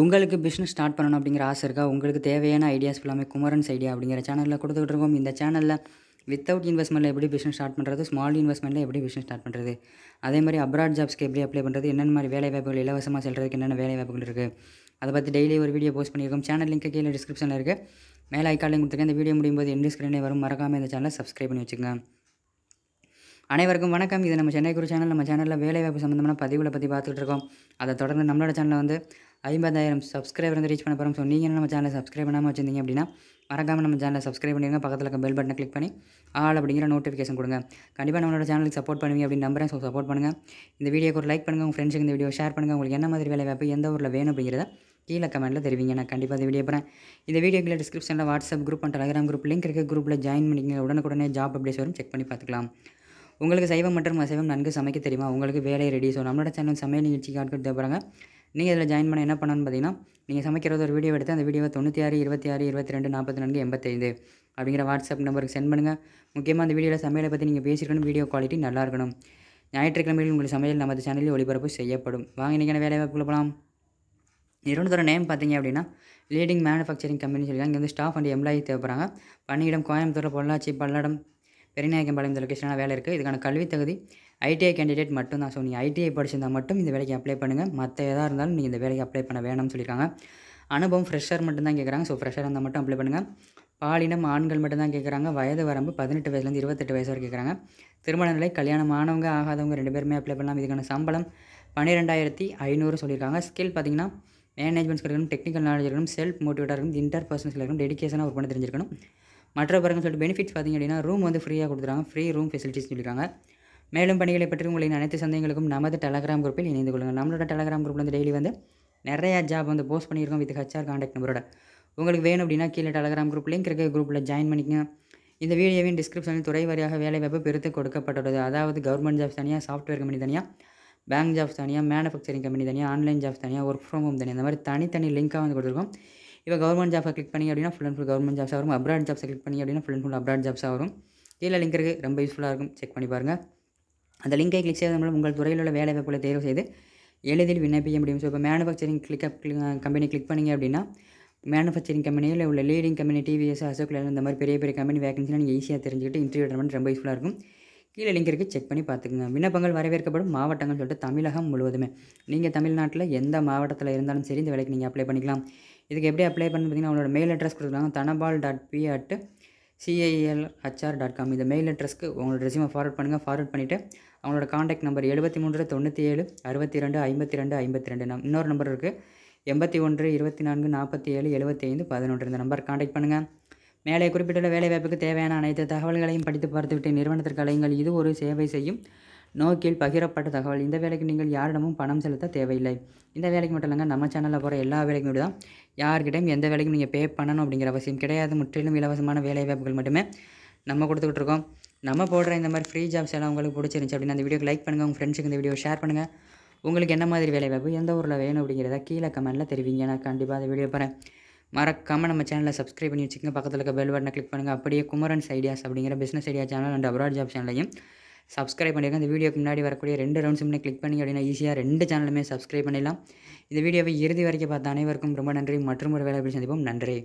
உங்களுக்கு business start பண்ணணும் அப்படிங்கிற ஆசை இருக்கா உங்களுக்கு தேவையான ஐடியாஸ் ஃபுல்லாமே குமரன்ஸ் ஐடியா அப்படிங்கிற சேனலில் கொடுத்துட்டு இருக்கோம் இந்த சேனலில் வித்தவுட் இன்வெஸ்ட்மெண்ட்டில் எப்படி பிஸ்னஸ் ஸ்டார்ட் பண்ணுறது ஸ்மால் இன்வெஸ்ட்மெண்ட்டில் எப்படி பிஸ்னஸ் ஸ்டார்ட் பண்ணுறது அதே மாதிரி அப்ராட் ஜாப்ஸ்க்கு எப்படி அப்ளை பண்ணுறது என்னென்ன மாதிரி வேலை வாய்ப்புகள் இலவசமாக செல்கிறதுக்கு என்னென்ன வேலை வாய்ப்புகள் இருக்குது அதை பற்றி டெய்லி ஒரு வீடியோ போஸ்ட் பண்ணியிருக்கோம் சேனல் லிங்க் கீழே டிஸ்கிரிப்ஷனில் இருக்குது மேலே ஐக்காலையும் கொடுத்துருக்கேன் இந்த வீடியோ முடியும் போது எண்டு ஸ்க்ரீனே வரும் மறக்காமல் இந்த சேனலை சப்ஸ்கிரைப் பண்ணி வச்சுக்கோங்க அனைவருக்கும் வணக்கம் இது நம்ம சென்னை குரு சேனல் நம்ம சேனலில் வேலைவாய்ப்பு சம்மந்தமான பதிவுகளை பற்றி பார்த்துட்டு இருக்கோம் அதை தொடர்ந்து நம்மளோட சேனலில் வந்து ஐம்பதாயிரம் சப்ஸ்கிரைபர் வந்து ரீச் பண்ண போகிறோம் ஸோ நீங்கள் நம்ம சேனலை சப்ஸ்கிரைப் பண்ணாமல் வச்சிருந்தீங்க அப்படின்னா மறக்காமல் நம்ம சேனலை சப்ஸ்கிரைப் பண்ணிடுங்க பக்கத்தில் இருக்க பெல் பட்டனை கிளிக் பண்ணி ஆள் அப்படிங்கிற நோட்டிஃபிகேஷன் கொடுங்க கண்டிப்பாக நம்மளோட சேனலுக்கு சப்போர்ட் பண்ணுவீங்க அப்படின்னு நம்புறேன் ஸோ சப்போர்ட் பண்ணுங்கள் இந்த வீடியோக்கு ஒரு லைக் பண்ணுங்கள் உங்கள் ஃப்ரெண்ட்ஸுக்கு இந்த வீடியோ ஷேர் பண்ணுங்கள் உங்களுக்கு என்ன மாதிரி வேலைவாய்ப்பு எந்த ஊரில் வேணும் அப்படிங்கிறத கீழே கமெண்ட்டில் தெரிவிங்க நான் கண்டிப்பாக இந்த வீடியோ போகிறேன் இந்த வீடியோக்குள்ள டிஸ்கிரிப்ஷனில் WhatsApp group and Telegram group link இருக்குது குரூப்பில் ஜாயின் பண்ணிக்கிங்க உடனுக்குடனே ஜாப் அப்டேட்ஸ் வரும் செக் பண்ணி பார்த்துக்கலாம் உங்களுக்கு சைவம் மற்றும் அசைவம் நன்கு சமைக்க தெரியுமா உங்களுக்கு வேலையை ரெடி ஸோ நம்மளோட சேனல் சமையல் நிகழ்ச்சி ஆட்கள் தேவைப்படுறாங்க நீங்கள் இதில் ஜாயின் பண்ண என்ன பண்ணணும்னு பார்த்தீங்கன்னா நீங்கள் சமைக்கிறது ஒரு வீடியோ எடுத்து அந்த வீடியோவை தொண்ணூற்றி ஆறு இருபத்தி ஆறு இருபத்தி ரெண்டு நாற்பத்தி நான்கு எண்பத்தைந்து அப்படிங்கிற வாட்ஸ்அப் நம்பருக்கு சென்ட் பண்ணுங்கள் முக்கியமாக அந்த வீடியோவில் சமையலை பற்றி நீங்கள் பேசியிருக்கணும் வீடியோ குவாலிட்டி நல்லா இருக்கணும் ஞாயிற்றுக்கிழமையில் உங்கள் சமையல் நமது சேனலில் ஒளிபரப்பு செய்யப்படும் வாங்க இன்றைக்கான வேலை வாய்ப்புக்குள்ள போகலாம் நிறுவனத்தோட நேம் பார்த்தீங்க அப்படின்னா லீடிங் மேனுஃபேக்சரிங் கம்பெனி சொல்லியிருக்காங்க இங்கே வந்து ஸ்டாஃப் அண்ட் எம்ப்ளாயி தேவைப்படுறாங்க பணியிடம் கோயம்புத்தூர் பொள்ளாச்சி பல்லடம் பெரியநாயகம்பாளையம் இந்த லொக்கேஷனான வேலை இருக்குது இதுக்கான கல்வித் தகுதி ஐடிஐ கேண்டிடேட் மட்டும் தான் ஸோ நீங்கள் ஐடிஐ படிச்சிருந்தால் மட்டும் இந்த வேலைக்கு அப்ளை பண்ணுங்கள் மற்ற எதாக இருந்தாலும் நீங்கள் இந்த வேலைக்கு அப்ளை பண்ண வேணாம்னு சொல்லியிருக்காங்க அனுபவம் ஃப்ரெஷர் மட்டும்தான் கேட்குறாங்க ஸோ ஃப்ரெஷர் இருந்தால் மட்டும் அப்ளை பண்ணுங்கள் பாலினம் ஆண்கள் மட்டும்தான் கேட்குறாங்க வயது வரம்பு பதினெட்டு வயசுலேருந்து இருபத்தெட்டு வயசு வரைக்கும் கேட்குறாங்க திருமண நிலை கல்யாணம் ஆனவங்க ஆகாதவங்க ரெண்டு பேருமே அப்ளை பண்ணலாம் இதுக்கான சம்பளம் பன்னிரெண்டாயிரத்தி ஐநூறு சொல்லியிருக்காங்க ஸ்கில் பார்த்திங்கன்னா மேனேஜ்மெண்ட்ஸ் இருக்கணும் டெக்னிக்கல் நாலேஜ் இருக்கணும் செல்ஃப் மோட்டிவேட்டாக இருக்கணும் இன்டர் பர்சனல் இருக்கணும் டெடிக்கேஷனாக ஒர்க் பண்ண தெரிஞ்சிருக்கணும் மற்ற பிறகு சொல்லிட்டு பெனிஃபிட்ஸ் பார்த்திங்க அப்படின்னா ரூம் வந்து ஃப்ரீயாக கொடுத்துறாங்க ஃப்ரீ ரூம் ஃபெசிலிட்டிஸ் சொல்லியிருக்காங்க மேலும் பணிகளை பற்றி உங்களின் அனைத்து சந்தேகங்களுக்கும் நமது டெலகிராம் குரூப்பில் இணைந்து கொள்ளுங்கள் நம்மளோட டெலகிராம் குரூப்பில் வந்து டெய்லி வந்து நிறையா ஜாப் வந்து போஸ்ட் பண்ணியிருக்கோம் வித் ஹச்ஆர் காண்டாக்ட் நம்பரோட உங்களுக்கு வேணும் அப்படின்னா கீழே டெலகிராம் குரூப் லிங்க் இருக்க குரூப்பில் ஜாயின் பண்ணிக்கங்க இந்த வீடியோவின் டிஸ்கிரிப்ஷனில் துறை வாரியாக வாய்ப்பு பெருத்து கொடுக்கப்பட்டுள்ளது அதாவது கவர்மெண்ட் ஜாப்ஸ் தனியாக சாஃப்ட்வேர் கம்பெனி தனியாக பேங்க் ஜாப்ஸ் தனியாக மேனுஃபேக்சரிங் கம்பெனி தனியாக ஆன்லைன் ஜாப்ஸ் தனியாக ஒர்க் ஃப்ரம் ஹோம் தனியாக இந்த மாதிரி தனித்தனி லிங்காக வந்து கொடுத்துருக்கோம் இப்போ கவர்மெண்ட் ஜாப்ஸை கிளிக் பண்ணி அப்படின்னா ஃபுல் அண்ட் ஃபுல் கவர்மெண்ட் ஜாப்ஸாக வரும் அப்ராட் ஜாப்ஸை கிளிக் பண்ணி அப்படின்னா ஃபுல் அண்ட் ஃபுல் அப்ராட் ஜாப்ஸாக வரும் கீழே லிங்க் இருக்குது ரொம்ப யூஸ்ஃபுல்லாக இருக்கும் செக் பண்ணி பாருங்கள் அந்த லிங்கை கிளிக் செய்வது மூலம் உங்கள் துறையில் உள்ள வேலை வாய்ப்புகளை தேர்வு செய்து எளிதில் விண்ணப்பிக்க முடியும் ஸோ இப்போ மேனுஃபேக்சரிங் கிளிக் கம்பெனி கிளிக் பண்ணிங்க அப்படின்னா மேனுஃபேக்சரிங் கம்பெனியில் உள்ள லீடிங் கம்பெனி டிவிஎஸ் லேன் இந்த மாதிரி பெரிய பெரிய கம்பெனி வேகன்சிலாம் நீங்கள் ஈஸியாக தெரிஞ்சுக்கிட்டு இன்டர்வியூ பண்ணி ரொம்ப யூஸ்ஃபுல்லாக இருக்கும் கீழே லிங்க் இருக்குது செக் பண்ணி பார்த்துக்குங்க விண்ணப்பங்கள் வரவேற்கப்படும் மாவட்டங்கள் சொல்லிட்டு தமிழகம் முழுவதுமே நீங்கள் தமிழ்நாட்டில் எந்த மாவட்டத்தில் இருந்தாலும் சரி இந்த வேலைக்கு நீங்கள் அப்ளை பண்ணிக்கலாம் இதுக்கு எப்படி அப்ளை பண்ணு பார்த்தீங்கன்னா அவங்களோட மெயில் அட்ரஸ் கொடுத்துருக்காங்க Dhanapal dot B at CIL HR dot com இந்த மெயில் அட்ரஸ்க்கு உங்களோட ரெசியூமை ஃபார்வர்ட் பண்ணுங்கள் ஃபார்வர்ட் பண்ணிவிட்டு அவங்களோட காண்டாக்ட் நம்பர் எழுபத்தி மூன்று தொண்ணூற்றி ஏழு அறுபத்தி ரெண்டு ஐம்பத்தி ரெண்டு ஐம்பத்தி ரெண்டு நம் இன்னொரு நம்பர் இருக்குது எண்பத்தி ஒன்று இருபத்தி நான்கு நாற்பத்தி ஏழு எழுபத்தி ஐந்து பதினொன்று இந்த நம்பர் காண்டாக்ட் பண்ணுங்கள் மேலே குறிப்பிட்டுள்ள வேலைவாய்ப்புக்கு தேவையான அனைத்து தகவல்களையும் படித்து பார்த்துவிட்டு நிறுவனத்திற்கு அலையுங்கள் இது ஒரு சேவை செய்யும் நோக்கில் பகிரப்பட்ட தகவல் இந்த வேலைக்கு நீங்கள் யாரிடமும் பணம் செலுத்த தேவையில்லை இந்த வேலைக்கு மட்டும் இல்லைங்க நம்ம சேனலில் போகிற எல்லா வேலைக்கும் தான் யார்கிட்டையும் எந்த வேலைக்கும் நீங்கள் பே பண்ணணும் அப்படிங்கிற அவசியம் கிடையாது முற்றிலும் இலவசமான வேலை வாய்ப்புகள் மட்டுமே நம்ம கொடுத்துக்கிட்டு இருக்கோம் நம்ம போடுற இந்த மாதிரி ஃப்ரீ ஜாப்ஸ் எல்லாம் உங்களுக்கு பிடிச்சிருந்துச்சி அப்படின்னா அந்த வீடியோக்கு லைக் பண்ணுங்கள் உங்கள் ஃப்ரெண்ட்ஸுக்கு இந்த வீடியோ ஷேர் பண்ணுங்கள் உங்களுக்கு என்ன மாதிரி வேலை வாய்ப்பு எந்த ஊரில் வேணும் அப்படிங்கிறத கீழே கமெண்ட்டில் தெரிவிங்க நான் கண்டிப்பாக அந்த வீடியோ போகிறேன் மறக்காமல் நம்ம சேனலை சப்ஸ்கிரைப் பண்ணி வச்சுக்கோங்க பக்கத்தில் இருக்க பெல் பட்டனை கிளிக் பண்ணுங்கள் அப்படியே குமரன்ஸ் ஐடியாஸ் அப்படிங்கிற business idea channel and abroad job சேனலையும் சப்ஸ்கிரைப் பண்ணிடுங்க இந்த வீடியோக்கு முன்னாடி வரக்கூடிய ரெண்டு ரவுண்ட் சிம்னே கிளிக் பண்ணி அப்படின்னா ஈஸியாக ரெண்டு சேனலுமே சப்ஸ்கிரைப் பண்ணிடலாம் இந்த வீடியோவை இறுதி வரைக்கும் பார்த்த அனைவருக்கும் ரொம்ப நன்றி மற்றும் ஒரு வேலை எப்படி சந்திப்போம் நன்றி